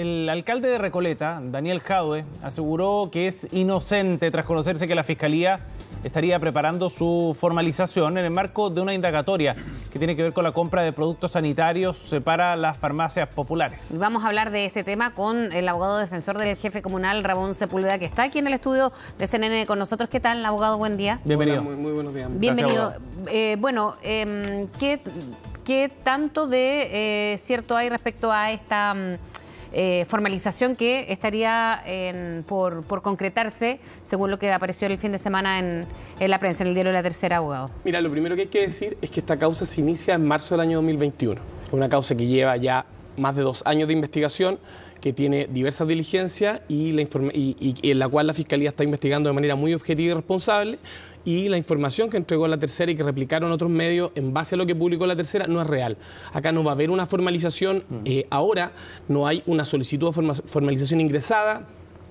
el alcalde de Recoleta, Daniel Jaue, aseguró que es inocente tras conocerse que la Fiscalía estaría preparando su formalización en el marco de una indagatoria que tiene que ver con la compra de productos sanitarios eh, para las farmacias populares. Y vamos a hablar de este tema con el abogado defensor del jefe comunal, Ramón Sepúlveda, que está aquí en el estudio de CNN con nosotros. ¿Qué tal, abogado? Buen día. Bienvenido. muy, buenos días. Bienvenido. Eh, bueno, em, ¿qué, tanto de eh, cierto hay respecto a esta... Mm, eh, formalización que estaría por, concretarse, según lo que apareció el fin de semana en, la prensa, en el diario de la tercera abogado. Mira, lo primero que hay que decir es que esta causa se inicia en marzo del año 2021. una causa que lleva ya más de dos años de investigación que tiene diversas diligencias y, la y, y en la cual la Fiscalía está investigando de manera muy objetiva y responsable y la información que entregó la tercera y que replicaron otros medios en base a lo que publicó la tercera no es real. Acá no va a haber una formalización mm. eh, ahora, no hay una solicitud de formalización ingresada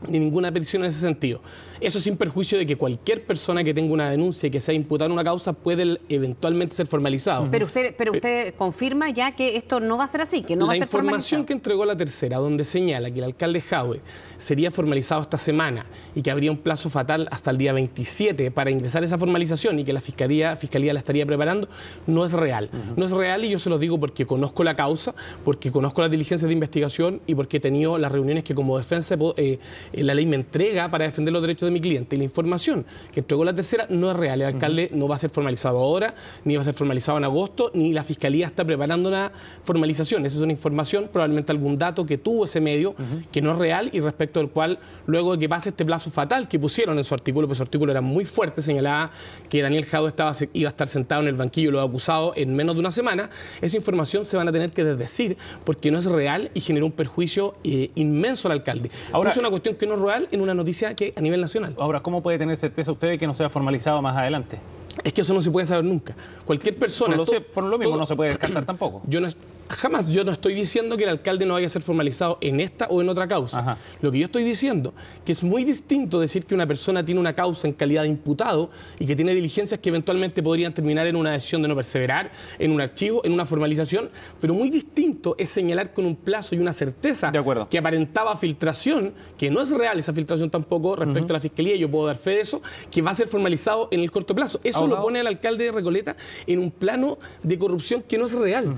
ni ninguna petición en ese sentido. Eso sin perjuicio de que cualquier persona que tenga una denuncia y que sea imputada en una causa puede eventualmente ser formalizado. Pero usted, pero eh, usted confirma ya que esto no va a ser así, que no va a ser formalizado. La información que entregó la tercera, donde señala que el alcalde Jaue sería formalizado esta semana y que habría un plazo fatal hasta el día 27 para ingresar esa formalización y que la fiscalía, fiscalía la estaría preparando, no es real. No es real y yo se lo digo porque conozco la causa, porque conozco las diligencias de investigación y porque he tenido las reuniones que como defensa eh, la ley me entrega para defender los derechos de mi cliente y la información que entregó la tercera no es real. El alcalde no va a ser formalizado ahora, ni va a ser formalizado en agosto, ni la fiscalía está preparando una formalización. Esa es una información, probablemente algún dato que tuvo ese medio que no es real y respecto al cual, luego de que pase este plazo fatal que pusieron en su artículo, pues su artículo era muy fuerte, señalaba que Daniel Jado estaba, iba a estar sentado en el banquillo, lo ha acusado en menos de una semana, esa información se van a tener que desdecir porque no es real y generó un perjuicio eh, inmenso al alcalde. Ahora es una cuestión que no es real en una noticia que a nivel nacional Ahora, ¿cómo puede tener certeza usted de que no sea formalizado más adelante? Es que eso no se puede saber nunca. Cualquier persona. Por lo, sé, por lo mismo no se puede descartar tampoco. Yo no, Jamás, yo no estoy diciendo que el alcalde no vaya a ser formalizado en esta o en otra causa. Lo que yo estoy diciendo que es muy distinto decir que una persona tiene una causa en calidad de imputado y que tiene diligencias que eventualmente podrían terminar en una decisión de no perseverar, en un archivo, en una formalización, pero muy distinto es señalar con un plazo y una certeza que aparentaba filtración, que no es real esa filtración tampoco respecto a la fiscalía, yo puedo dar fe de eso, que va a ser formalizado en el corto plazo. Eso lo pone al alcalde de Recoleta en un plano de corrupción que no es real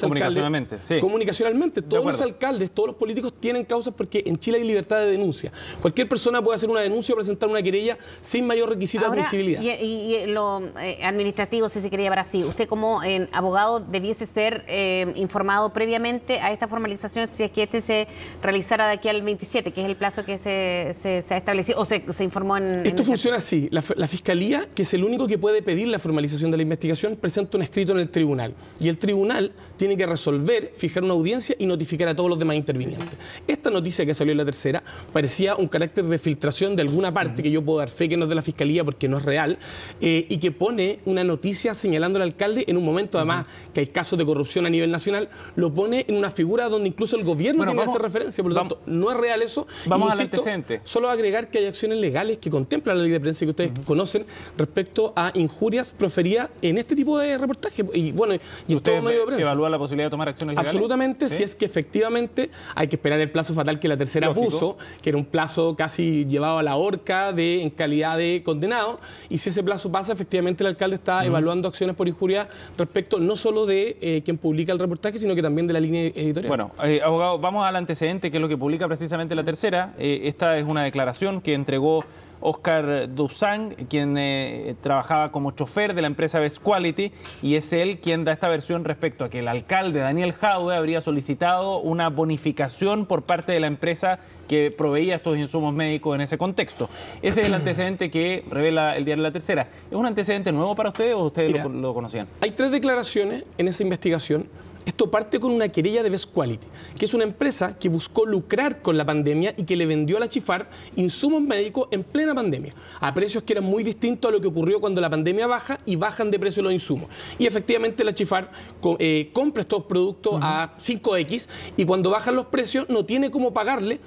comunicacionalmente, Comunicacionalmente, todos los alcaldes, todos los políticos tienen causas porque en Chile hay libertad de denuncia. Cualquier persona puede hacer una denuncia o presentar una querella sin mayor requisito de admisibilidad. Y, lo eh, administrativo, si se quería ver así Usted como eh, abogado debiese ser eh, informado previamente a esta formalización si es que este se realizara de aquí al 27, que es el plazo que se, ha establecido o se, informó en... Esto funciona así. La, la Fiscalía, que es el único que puede pedir la formalización de la investigación, presenta un escrito en el tribunal. Y el tribunal tiene tiene que resolver, fijar una audiencia y notificar a todos los demás intervinientes. Esta noticia que salió en la tercera parecía un carácter de filtración de alguna parte, que yo puedo dar fe que no es de la Fiscalía porque no es real, eh, y que pone una noticia señalando al alcalde en un momento, además, que hay casos de corrupción a nivel nacional, lo pone en una figura donde incluso el gobierno no tiene que hacer referencia. Por lo tanto, no es real eso. Vamos insisto, al antecedente. Solo agregar que hay acciones legales que contemplan la ley de prensa que ustedes conocen respecto a injurias proferidas en este tipo de reportaje. Y bueno, y ustedes todo medio de prensa la posibilidad de tomar acciones legales? Absolutamente, si es que efectivamente hay que esperar el plazo fatal que la tercera abuso puso, que era un plazo casi llevado a la horca de, en calidad de condenado, y si ese plazo pasa, efectivamente el alcalde está evaluando acciones por injuria respecto no solo de eh, quien publica el reportaje, sino que también de la línea editorial. Bueno, eh, abogado, vamos al antecedente, que es lo que publica precisamente la tercera. Eh, esta es una declaración que entregó Oscar Dusang, quien eh, trabajaba como chofer de la empresa Best Quality, y es él quien da esta versión respecto a que el alcalde Daniel Jaude habría solicitado una bonificación por parte de la empresa que proveía estos insumos médicos en ese contexto. Ese es el antecedente que revela el diario La Tercera. ¿Es un antecedente nuevo para ustedes o ustedes lo, lo conocían? Hay tres declaraciones en esa investigación esto parte con una querella de Best Quality, que es una empresa que buscó lucrar con la pandemia y que le vendió a la Chifar insumos médicos en plena pandemia, a precios que eran muy distintos a lo que ocurrió cuando la pandemia baja y bajan de precio los insumos. Y efectivamente la Chifar eh, compra estos productos a 5X y cuando bajan los precios no tiene cómo pagarle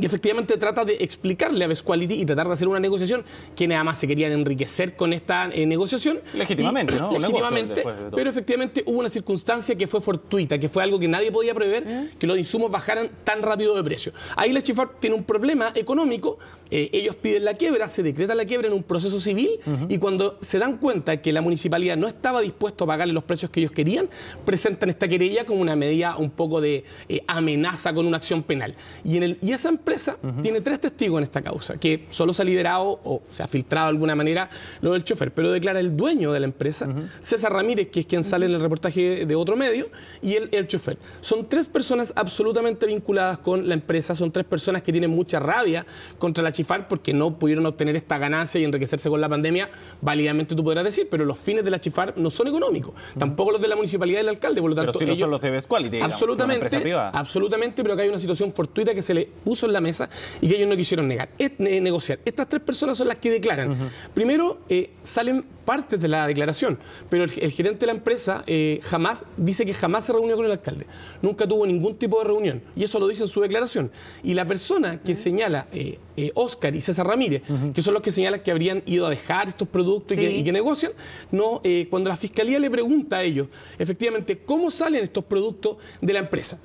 que efectivamente trata de explicarle a Best y tratar de hacer una negociación, nada más se querían enriquecer con esta eh, negociación. Legítimamente, ¿no? Legítimamente, pero efectivamente hubo una circunstancia que fue fortuita, que fue algo que nadie podía prever, que los insumos bajaran tan rápido de precio. Ahí la Chifar tiene un problema económico, eh, ellos piden la quiebra, se decreta la quiebra en un proceso civil y cuando se dan cuenta que la municipalidad no estaba dispuesta a pagarle los precios que ellos querían, presentan esta querella como una medida un poco de eh, amenaza con una acción penal. Y, en el, y esa empresa tiene tres testigos en esta causa, que solo se ha liderado o se ha filtrado de alguna manera lo del chofer, pero declara el dueño de la empresa, César Ramírez, que es quien sale en el reportaje de otro medio, y el, el chofer. Son tres personas absolutamente vinculadas con la empresa, son tres personas que tienen mucha rabia contra la Chifar porque no pudieron obtener esta ganancia y enriquecerse con la pandemia, válidamente tú podrás decir, pero los fines de la Chifar no son económicos, tampoco los de la municipalidad y el alcalde, por lo tanto... si no son los de una absolutamente, privada. absolutamente, pero acá hay una situación fortuita que se le puso en la mesa y que ellos no quisieron negar, negociar. Estas tres personas son las que declaran. Primero, eh, salen partes de la declaración, pero el, gerente de la empresa eh, jamás dice que jamás se reunió con el alcalde, nunca tuvo ningún tipo de reunión, y eso lo dice en su declaración. Y la persona que señala Oscar eh, y César Ramírez, que son los que señalan que habrían ido a dejar estos productos y, que, negocian, no, cuando la fiscalía le pregunta a ellos, efectivamente, ¿cómo salen estos productos de la empresa?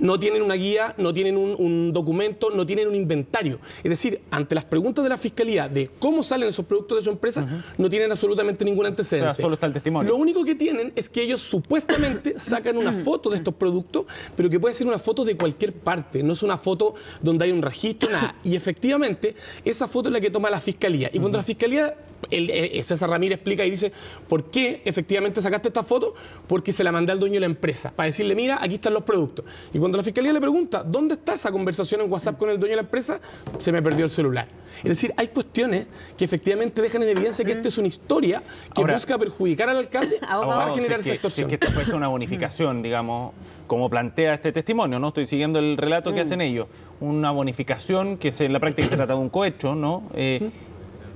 no tienen una guía, no tienen un, documento, no tienen un inventario. Es decir, ante las preguntas de la fiscalía de cómo salen esos productos de su empresa, no tienen absolutamente ningún antecedente. O sea, solo está el testimonio. Lo único que tienen es que ellos supuestamente sacan una foto de estos productos, pero que puede ser una foto de cualquier parte, no es una foto donde hay un registro, nada. Y efectivamente, esa foto es la que toma la fiscalía. Y cuando la fiscalía eh, César Ramírez explica y dice, ¿por qué efectivamente sacaste esta foto? Porque se la mandé al dueño de la empresa, para decirle, mira, aquí están los productos. Y cuando la fiscalía le pregunta, ¿dónde está esa conversación en WhatsApp con el dueño de la empresa? Se me perdió el celular. Es decir, hay cuestiones que efectivamente dejan en evidencia que mm. esta es una historia que busca perjudicar al alcalde a para generar esa extorsión. que, es que esta ser una bonificación, mm. digamos, como plantea este testimonio, ¿no? Estoy siguiendo el relato que mm. hacen ellos. Una bonificación que en la práctica se trata de un cohecho, ¿no? Eh,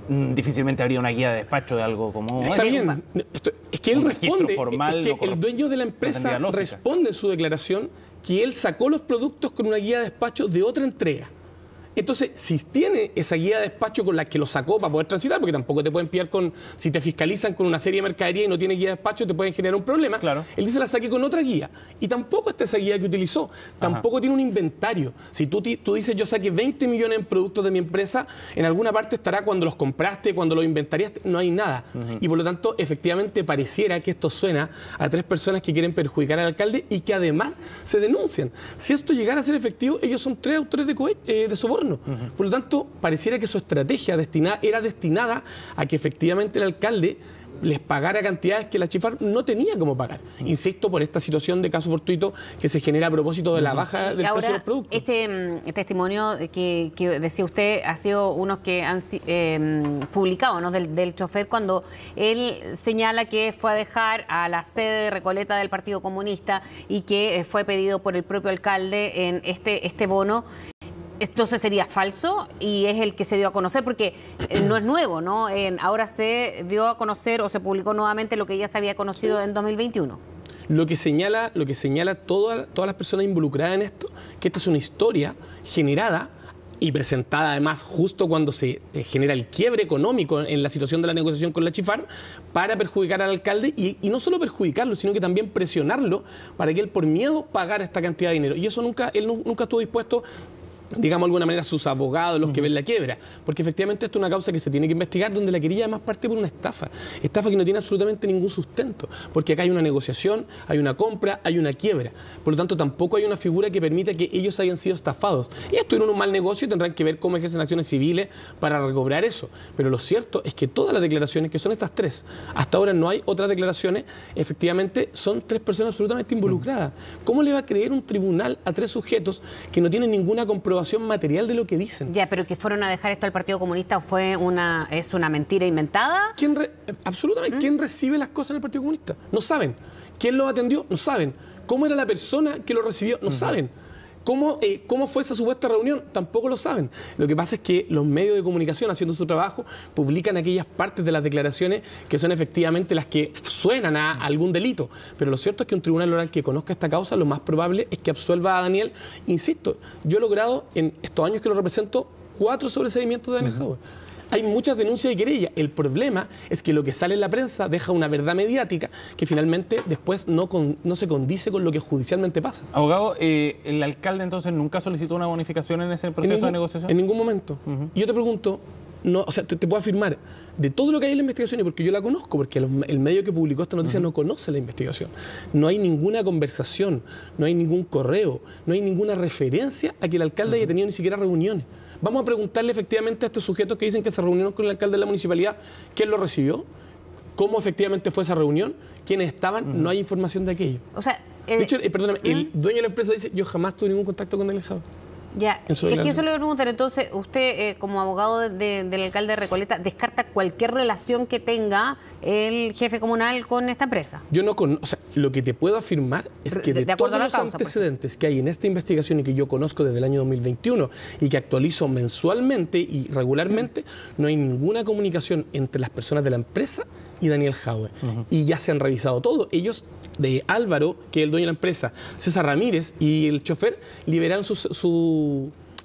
Mm, difícilmente habría una guía de despacho de algo como Está este. bien. es que él responde formal es que el dueño de la empresa responde en su declaración que él sacó los productos con una guía de despacho de otra entrega entonces, si tiene esa guía de despacho con la que lo sacó para poder transitar, porque tampoco te pueden pillar con, si te fiscalizan con una serie de mercadería y no tiene guía de despacho, te pueden generar un problema. Claro. Él dice la saqué con otra guía. Y tampoco está esa guía que utilizó. Tampoco tiene un inventario. Si tú, tú dices yo saqué 20 millones en productos de mi empresa, en alguna parte estará cuando los compraste, cuando los inventarías. no hay nada. Y por lo tanto, efectivamente pareciera que esto suena a tres personas que quieren perjudicar al alcalde y que además se denuncian. Si esto llegara a ser efectivo, ellos son tres autores de, eh, de soborno. Por lo tanto, pareciera que su estrategia era destinada a que efectivamente el alcalde les pagara cantidades que la Chifar no tenía como pagar. Mm. Insisto, por esta situación de caso fortuito que se genera a propósito de la baja del precio de los productos. Este mm, testimonio que, decía usted ha sido unos que han em, publicado Del, chofer cuando él señala que fue a dejar a la sede de Recoleta del Partido Comunista y que eh, fue pedido por el propio alcalde en este, este bono entonces sería falso y es el que se dio a conocer porque eh, no es nuevo, ¿no? ahora se dio a conocer o se publicó nuevamente lo que ya se había conocido en 2021. Lo que señala, lo que señala toda, todas las personas involucradas en esto, que esta es una historia generada y presentada además justo cuando se eh, genera el quiebre económico en la situación de la negociación con la Chifar para perjudicar al alcalde y, y, no solo perjudicarlo, sino que también presionarlo para que él por miedo pagara esta cantidad de dinero. Y eso nunca, él nunca estuvo dispuesto digamos de alguna manera, sus abogados, los que ven la quiebra. Porque efectivamente esto es una causa que se tiene que investigar, donde la quería además parte por una estafa. Estafa que no tiene absolutamente ningún sustento. Porque acá hay una negociación, hay una compra, hay una quiebra. Por lo tanto, tampoco hay una figura que permita que ellos hayan sido estafados. y esto era un mal negocio y tendrán que ver cómo ejercen acciones civiles para recobrar eso. Pero lo cierto es que todas las declaraciones, que son estas tres, hasta ahora no hay otras declaraciones, efectivamente son tres personas absolutamente involucradas. ¿Cómo le va a creer un tribunal a tres sujetos que no tienen ninguna comprobación? material de lo que dicen. Ya, pero que fueron a dejar esto al Partido Comunista fue una es una mentira inventada. ¿Quién absolutamente, ¿Mm? ¿quién recibe las cosas en el Partido Comunista? No saben. ¿Quién lo atendió? No saben. ¿Cómo era la persona que lo recibió? No saben. Eh, ¿Cómo, fue esa supuesta reunión? Tampoco lo saben. Lo que pasa es que los medios de comunicación, haciendo su trabajo, publican aquellas partes de las declaraciones que son efectivamente las que suenan a algún delito. Pero lo cierto es que un tribunal oral que conozca esta causa, lo más probable es que absuelva a Daniel. Insisto, yo he logrado en estos años que lo represento cuatro sobreseimientos de Daniel hay muchas denuncias y querellas. El problema es que lo que sale en la prensa deja una verdad mediática que finalmente después no, no se condice con lo que judicialmente pasa. Abogado, eh, ¿el alcalde entonces nunca solicitó una bonificación en ese proceso de negociación? En ningún momento. Y yo te pregunto, no, o sea, te, puedo afirmar, de todo lo que hay en la investigación, y porque yo la conozco, porque el medio que publicó esta noticia no conoce la investigación, no hay ninguna conversación, no hay ningún correo, no hay ninguna referencia a que el alcalde haya tenido ni siquiera reuniones. Vamos a preguntarle efectivamente a estos sujetos que dicen que se reunieron con el alcalde de la municipalidad, ¿quién lo recibió? ¿Cómo efectivamente fue esa reunión? ¿Quiénes estaban? No hay información de aquello. O sea, el, eh, el ¿Mm? dueño de la empresa dice, yo jamás tuve ningún contacto con el alcalde. Ya, es que eso le voy a preguntar, entonces, usted eh, como abogado del alcalde de Recoleta, ¿descarta cualquier relación que tenga el jefe comunal con esta empresa? Yo no conozco, o sea, lo que te puedo afirmar es que de, todos los pues. antecedentes que hay en esta investigación y que yo conozco desde el año 2021 y que actualizo mensualmente y regularmente, no hay ninguna comunicación entre las personas de la empresa y Daniel Jauer. Y ya se han revisado todo. Ellos de Álvaro, que es el dueño de la empresa, César Ramírez y el chofer liberan su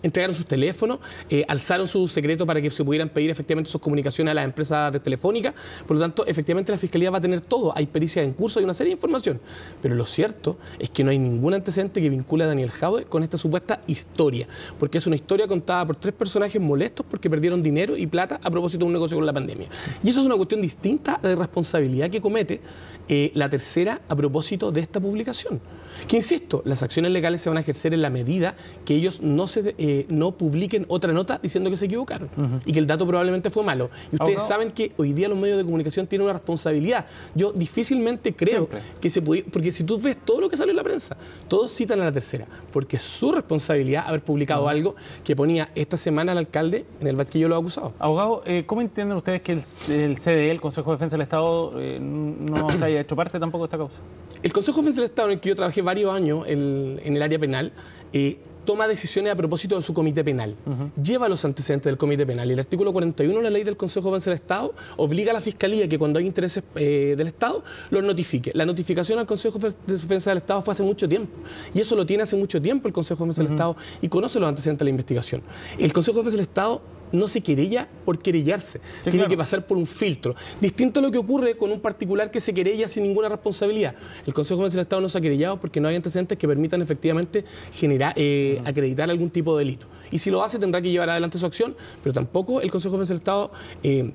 entregaron sus teléfonos, eh, alzaron su secreto para que se pudieran pedir efectivamente sus comunicaciones a las empresas telefónicas. Por lo tanto, efectivamente la Fiscalía va a tener todo. Hay pericias en curso, hay una serie de información. Pero lo cierto es que no hay ningún antecedente que vincula a Daniel Jaude con esta supuesta historia. Porque es una historia contada por tres personajes molestos porque perdieron dinero y plata a propósito de un negocio con la pandemia. Y eso es una cuestión distinta a la responsabilidad que comete eh, la tercera a propósito de esta publicación. Que insisto, las acciones legales se van a ejercer en la medida que ellos no se... Eh, no publiquen otra nota diciendo que se equivocaron y que el dato probablemente fue malo. Y ustedes saben que hoy día los medios de comunicación tienen una responsabilidad. Yo difícilmente creo que se pudiera, porque si tú ves todo lo que salió en la prensa, todos citan a la tercera, porque es su responsabilidad haber publicado algo que ponía esta semana al alcalde en el banquillo lo acusado. Abogado, eh, ¿cómo entienden ustedes que el, CDE, el Consejo de Defensa del Estado, eh, no se haya hecho parte tampoco de esta causa? El Consejo de Defensa del Estado, en el que yo trabajé varios años en el área penal, eh, toma decisiones a propósito de su comité penal. Lleva los antecedentes del comité penal. Y el artículo 41 de la ley del Consejo de Defensa del Estado obliga a la Fiscalía que cuando hay intereses eh, del Estado los notifique. La notificación al Consejo de Defensa del Estado fue hace mucho tiempo. Y eso lo tiene hace mucho tiempo el Consejo de Defensa del Estado y conoce los antecedentes de la investigación. El Consejo de Defensa del Estado no se querella por querellarse. Tiene que pasar por un filtro. Distinto a lo que ocurre con un particular que se querella sin ninguna responsabilidad. El Consejo General del Estado no se ha querellado porque no hay antecedentes que permitan efectivamente generar, eh, acreditar algún tipo de delito. Y si lo hace, tendrá que llevar adelante su acción, pero tampoco el Consejo General del Estado. Eh,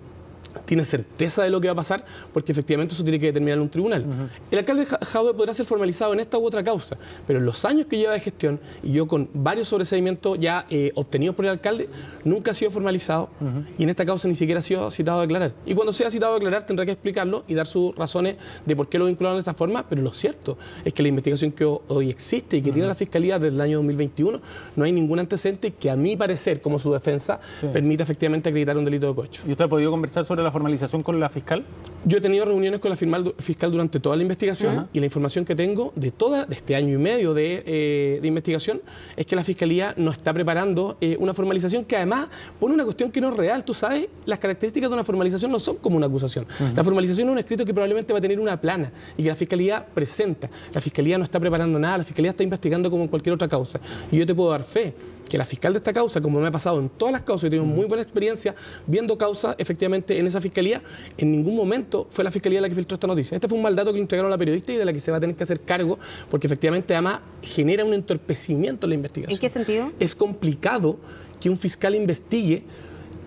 tiene certeza de lo que va a pasar, porque efectivamente eso tiene que determinar un tribunal. El alcalde Jaude podrá ser formalizado en esta u otra causa, pero en los años que lleva de gestión, y yo con varios sobreseimientos ya eh, obtenidos por el alcalde, nunca ha sido formalizado y en esta causa ni siquiera ha sido citado a declarar. Y cuando sea citado a declarar tendrá que explicarlo y dar sus razones de por qué lo vincularon de esta forma, pero lo cierto es que la investigación que hoy existe y que tiene la Fiscalía desde el año 2021, no hay ningún antecedente que a mi parecer, como su defensa, permita efectivamente acreditar un delito de coche. ¿Y usted ha podido conversar sobre la la formalización con la fiscal? Yo he tenido reuniones con la fiscal durante toda la investigación y la información que tengo de toda, de este año y medio de, eh, investigación, es que la fiscalía no está preparando eh, una formalización que además pone una cuestión que no es real. Tú sabes, las características de una formalización no son como una acusación. La formalización es un escrito que probablemente va a tener una plana y que la fiscalía presenta. La fiscalía no está preparando nada, la fiscalía está investigando como cualquier otra causa. Y yo te puedo dar fe que la fiscal de esta causa, como me ha pasado en todas las causas, yo tengo muy buena experiencia viendo causas efectivamente en esa fiscalía, en ningún momento fue la fiscalía la que filtró esta noticia. Este fue un mal dato que le entregaron a la periodista y de la que se va a tener que hacer cargo, porque efectivamente además genera un entorpecimiento en la investigación. ¿En qué sentido? Es complicado que un fiscal investigue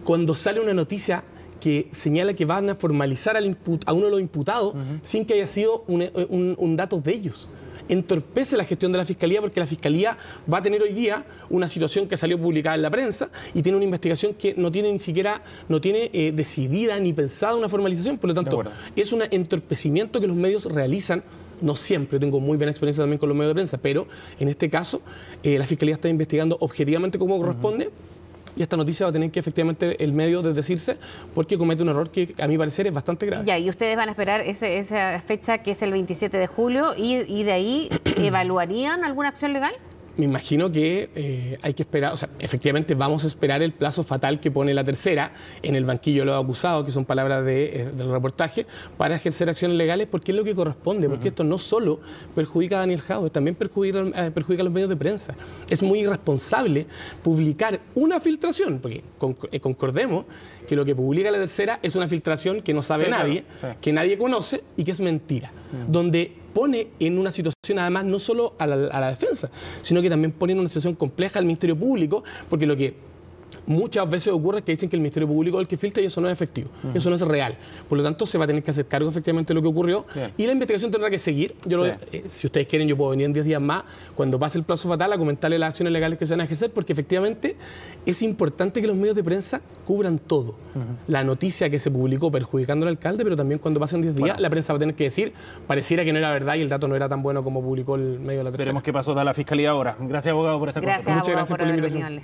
cuando sale una noticia que señala que van a formalizar a uno de los imputados sin que haya sido un, eh, un dato de ellos entorpece la gestión de la Fiscalía porque la Fiscalía va a tener hoy día una situación que salió publicada en la prensa y tiene una investigación que no tiene ni siquiera, no tiene eh, decidida ni pensada una formalización. Por lo tanto, es un entorpecimiento que los medios realizan no siempre, tengo muy buena experiencia también con los medios de prensa, pero en este caso eh, la Fiscalía está investigando objetivamente como corresponde y esta noticia va a tener que efectivamente el medio desdecirse porque comete un error que a mi parecer es bastante grave. Ya, y ustedes van a esperar esa fecha que es el 27 de julio y de ahí evaluarían alguna acción legal? me imagino que eh, hay que esperar, o sea, efectivamente vamos a esperar el plazo fatal que pone la tercera en el banquillo de los acusados, que son palabras eh, del reportaje, para ejercer acciones legales, porque es lo que corresponde, porque esto no solo perjudica a Daniel Jau, también eh, perjudica, a los medios de prensa. Es muy irresponsable publicar una filtración, porque concordemos que lo que publica la tercera es una filtración que no sabe nadie, que nadie conoce y que es mentira, donde pone en una situación además no solo a la, defensa, sino que también pone en una situación compleja al Ministerio Público, porque lo que muchas veces ocurre que dicen que el Ministerio Público es el que filtra y eso no es efectivo, eso no es real. Por lo tanto, se va a tener que hacer cargo efectivamente de lo que ocurrió y la investigación tendrá que seguir. Yo eh, si ustedes quieren, yo puedo venir en 10 días más, cuando pase el plazo fatal, a comentarle las acciones legales que se van a ejercer, porque efectivamente es importante que los medios de prensa cubran todo. La noticia que se publicó perjudicando al alcalde, pero también cuando pasen 10 días, la prensa va a tener que decir, pareciera que no era verdad y el dato no era tan bueno como publicó el medio de la tercera. Veremos qué pasó da la fiscalía ahora. Gracias, abogado, por esta Gracias, Muchas gracias por la